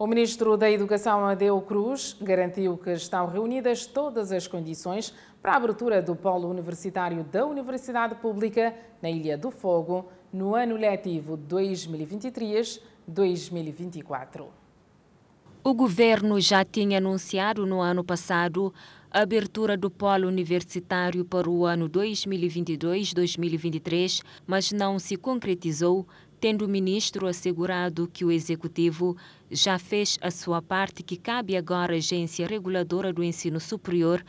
O ministro da Educação, Adeu Cruz, garantiu que estão reunidas todas as condições para a abertura do polo universitário da Universidade Pública na Ilha do Fogo no ano letivo 2023-2024. O governo já tinha anunciado no ano passado a abertura do polo universitário para o ano 2022-2023, mas não se concretizou tendo o ministro assegurado que o Executivo já fez a sua parte que cabe agora à Agência Reguladora do Ensino Superior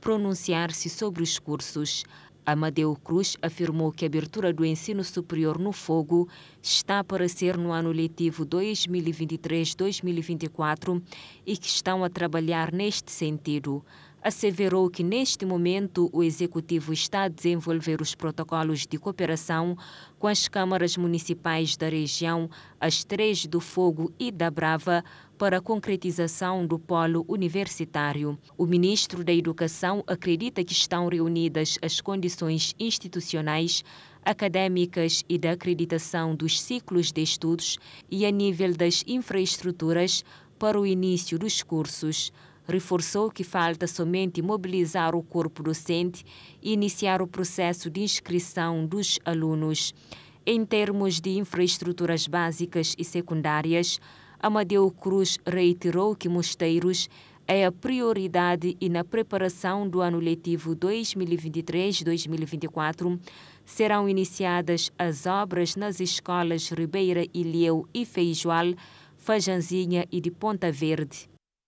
pronunciar-se sobre os cursos. Amadeu Cruz afirmou que a abertura do ensino superior no fogo está para ser no ano letivo 2023-2024 e que estão a trabalhar neste sentido asseverou que neste momento o Executivo está a desenvolver os protocolos de cooperação com as câmaras municipais da região, as três do Fogo e da Brava, para a concretização do polo universitário. O ministro da Educação acredita que estão reunidas as condições institucionais, acadêmicas e da acreditação dos ciclos de estudos e a nível das infraestruturas para o início dos cursos reforçou que falta somente mobilizar o corpo docente e iniciar o processo de inscrição dos alunos. Em termos de infraestruturas básicas e secundárias, Amadeu Cruz reiterou que Mosteiros é a prioridade e na preparação do ano letivo 2023-2024 serão iniciadas as obras nas escolas Ribeira Ilhéu e Feijoal, Fajanzinha e de Ponta Verde.